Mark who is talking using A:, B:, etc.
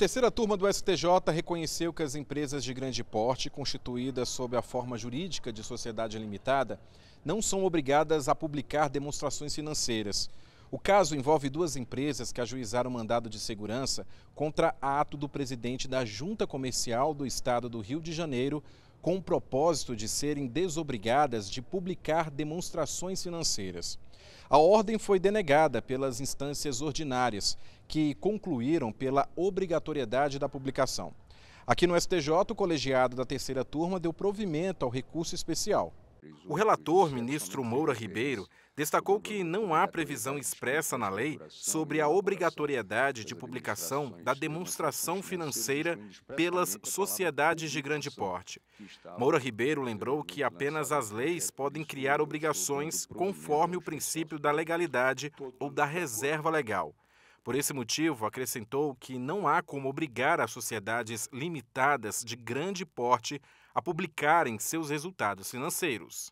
A: terceira turma do STJ reconheceu que as empresas de grande porte, constituídas sob a forma jurídica de sociedade limitada, não são obrigadas a publicar demonstrações financeiras. O caso envolve duas empresas que ajuizaram mandado de segurança contra ato do presidente da Junta Comercial do Estado do Rio de Janeiro, com o propósito de serem desobrigadas de publicar demonstrações financeiras. A ordem foi denegada pelas instâncias ordinárias, que concluíram pela obrigatoriedade da publicação. Aqui no STJ, o colegiado da terceira turma deu provimento ao recurso especial. O relator, ministro Moura Ribeiro, destacou que não há previsão expressa na lei sobre a obrigatoriedade de publicação da demonstração financeira pelas sociedades de grande porte. Moura Ribeiro lembrou que apenas as leis podem criar obrigações conforme o princípio da legalidade ou da reserva legal. Por esse motivo, acrescentou que não há como obrigar as sociedades limitadas de grande porte a publicarem seus resultados financeiros.